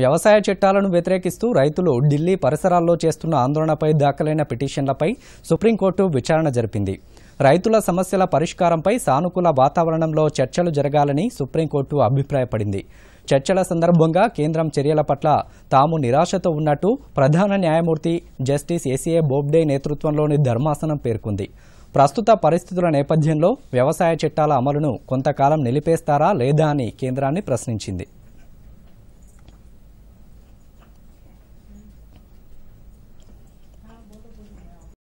వ్యవసాయ చట్టాలను వ్యతిరేకిస్తూ రైతులు ఢిల్లీ పరిసరాల్లో చేస్తున్న ఆందోళనపై దాఖలైన పిటిషన్లపై సుప్రీంకోర్టు విచారణ జరిపింది రైతుల సమస్యల పరిష్కారంపై సానుకూల వాతావరణంలో చర్చలు జరగాలని సుప్రీంకోర్టు అభిప్రాయపడింది చర్చల సందర్భంగా కేంద్రం చర్యల పట్ల తాము నిరాశతో ఉన్నట్టు ప్రధాన న్యాయమూర్తి జస్టిస్ ఏసీఏ బోబ్డే నేతృత్వంలోని ధర్మాసనం పేర్కొంది ప్రస్తుత పరిస్థితుల నేపథ్యంలో వ్యవసాయ చట్టాల అమలును కొంతకాలం నిలిపేస్తారా లేదా అని కేంద్రాన్ని ప్రశ్నించింది